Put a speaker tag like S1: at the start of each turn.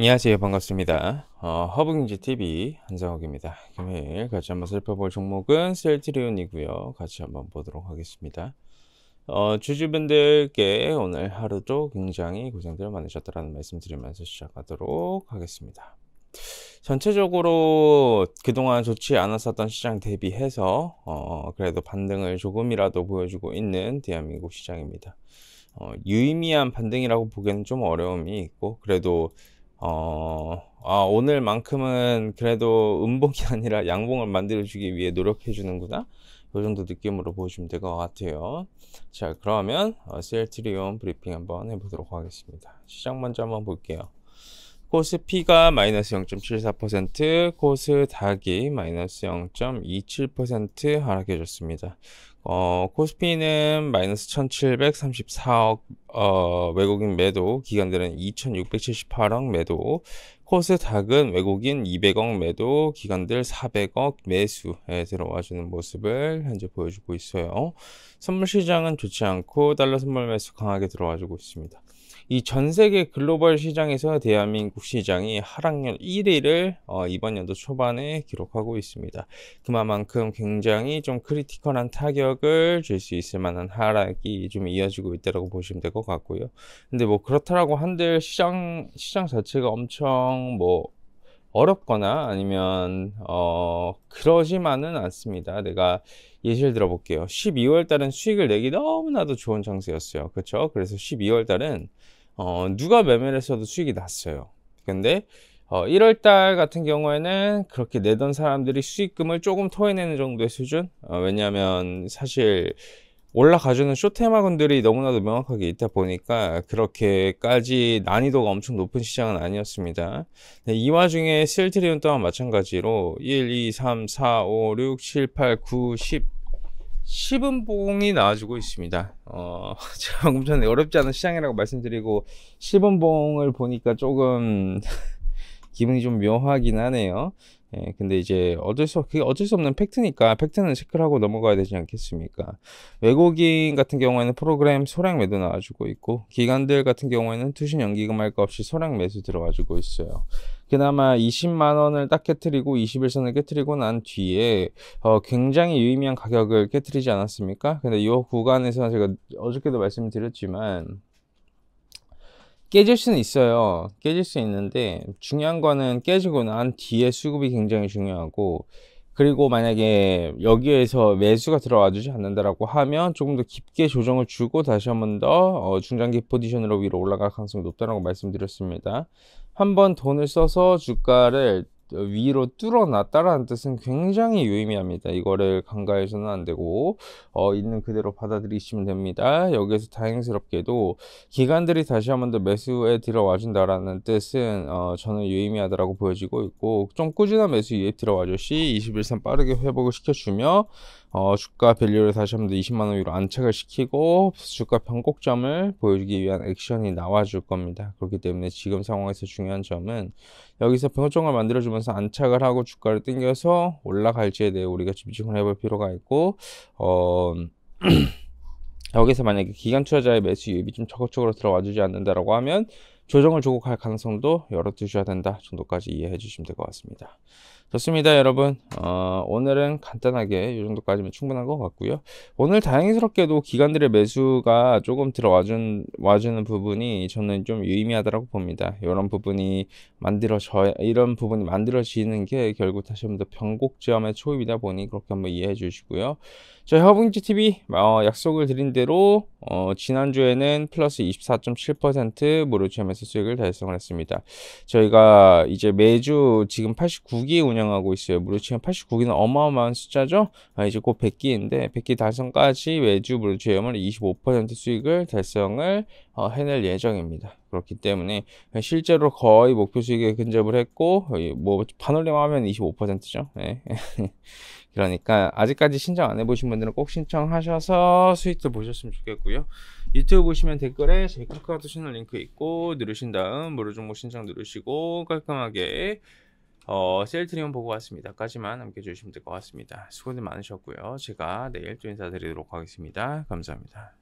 S1: 안녕하세요. 반갑습니다. 어, 허브경제TV 한상욱입니다. 금일 같이 한번 살펴볼 종목은 셀트리온이고요. 같이 한번 보도록 하겠습니다. 어, 주주분들께 오늘 하루도 굉장히 고생들 많으셨다라는 말씀 드리면서 시작하도록 하겠습니다. 전체적으로 그동안 좋지 않았었던 시장 대비해서 어, 그래도 반등을 조금이라도 보여주고 있는 대한민국 시장입니다. 어, 유의미한 반등이라고 보기에는 좀 어려움이 있고 그래도 어, 아, 오늘만큼은 그래도 음봉이 아니라 양봉을 만들어주기 위해 노력해주는구나. 이 정도 느낌으로 보시면 될 것 같아요. 자, 그러면 어, 셀트리온 브리핑 한번 해보도록 하겠습니다. 시작 먼저 한번 볼게요. 코스피가 마이너스 0.74%, 코스닥이 마이너스 0.27% 하락해졌습니다. 어, 코스피는 마이너스 1,734억 어, 외국인 매도, 기관들은 2,678억 매도, 코스닥은 외국인 200억 매도, 기관들 400억 매수에 들어와주는 모습을 현재 보여주고 있어요. 선물 시장은 좋지 않고 달러 선물 매수 강하게 들어와주고 있습니다. 이전 세계 글로벌 시장에서 대한민국 시장이 하락률 1위를 어, 이번 연도 초반에 기록하고 있습니다. 그만큼 굉장히 좀 크리티컬한 타격을 줄 수 있을 만한 하락이 좀 이어지고 있다고 보시면 될 것 같고요. 근데 뭐 그렇다라고 한들 시장 시장 자체가 엄청 뭐 어렵거나 아니면 어 그러지만은 않습니다. 내가 예시를 들어볼게요. 12월 달은 수익을 내기 너무나도 좋은 장세였어요. 그렇죠? 그래서 12월 달은 어, 누가 매매를 했어도 수익이 났어요. 근데 어, 1월달 같은 경우에는 그렇게 내던 사람들이 수익금을 조금 토해내는 정도의 수준? 어, 왜냐하면 사실 올라가주는 쇼테마군들이 너무나도 명확하게 있다 보니까 그렇게까지 난이도가 엄청 높은 시장은 아니었습니다. 네, 이 와중에 셀트리온 또한 마찬가지로 1, 2, 3, 4, 5, 6, 7, 8, 9, 10 10은봉이 나와주고 있습니다. 어, 제가 방금 전에 어렵지 않은 시장이라고 말씀드리고 1 0봉을 보니까 조금 기분이 좀 묘하긴 하네요. 예, 근데 이제 어쩔 수, 그게 어쩔 수 없는 팩트니까 팩트는 체크를 하고 넘어가야 되지 않겠습니까? 외국인 같은 경우에는 프로그램 소량 매도 나와주고 있고 기관들 같은 경우에는 투신 연기금 할 거 없이 소량 매수 들어와주고 있어요. 그나마 20만 원을 딱 깨뜨리고 21선을 깨뜨리고 난 뒤에 어, 굉장히 유의미한 가격을 깨뜨리지 않았습니까? 근데 이구간에서 제가 어저께도 말씀드렸지만 깨질 수는 있어요. 깨질 수 있는데 중요한 거는 깨지고 난 뒤에 수급이 굉장히 중요하고 그리고 만약에 여기에서 매수가 들어와 주지 않는다라고 하면 조금 더 깊게 조정을 주고 다시 한번 더 어, 중장기 포지션으로 위로 올라갈 가능성이 높다라고 말씀드렸습니다. 한번 돈을 써서 주가를 위로 뚫어놨다라는 뜻은 굉장히 유의미합니다. 이거를 간과해서는 안 되고 어, 있는 그대로 받아들이시면 됩니다. 여기에서 다행스럽게도 기관들이 다시 한 번 더 매수에 들어와준다라는 뜻은 어, 저는 유의미하다라고 보여지고 있고 좀 꾸준한 매수 유입 들어와주시 21선 빠르게 회복을 시켜주며 어, 주가 밸류를 다시 한번 20만 원 위로 안착을 시키고 주가 편곡점을 보여주기 위한 액션이 나와줄 겁니다. 그렇기 때문에 지금 상황에서 중요한 점은 여기서 변곡점을 만들어주면서 안착을 하고 주가를 땡겨서 올라갈지에 대해 우리가 집중을 해볼 필요가 있고 어... 여기서 만약에 기간 투자자의 매수 유입이 좀 적극적으로 들어와 주지 않는다라고 하면 조정을 조곡할 가능성도 열어두셔야 된다 정도까지 이해해 주시면 될 것 같습니다. 좋습니다 여러분 어, 오늘은 간단하게 이 정도까지면 충분한 것 같고요 오늘 다행스럽게도 기관들의 매수가 조금 들어와준 와주는 부분이 저는 좀 유의미하다고 봅니다 이런 부분이 만들어져 이런 부분이 만들어지는 게 결국 다시 한번 더 변곡점의 초입이다 보니 그렇게 한번 이해해 주시고요 저 허브인지 TV 어, 약속을 드린 대로 어, 지난주에는 플러스 24.7% 무료체험에서 수익을 달성을 했습니다. 저희가 이제 매주 지금 89기 운영하고 있어요. 무료체험 89기는 어마어마한 숫자죠? 아, 이제 곧 100기인데 100기 달성까지 매주 무료체험을 25% 수익을 달성을 어, 해낼 예정입니다. 그렇기 때문에 실제로 거의 목표 수익에 근접을 했고 뭐 파놀림 하면 25%죠. 네. 그러니까 아직까지 신청 안 해보신 분들은 꼭 신청하셔서 스위트 보셨으면 좋겠고요. 유튜브 보시면 댓글에 제 카카오톡 채널 링크 있고 누르신 다음 무료 정보 신청 누르시고 깔끔하게 어, 셀트리온 보고 왔습니다까지만 남겨주시면 될 것 같습니다. 수고들 많으셨고요. 제가 내일 또 인사드리도록 하겠습니다. 감사합니다.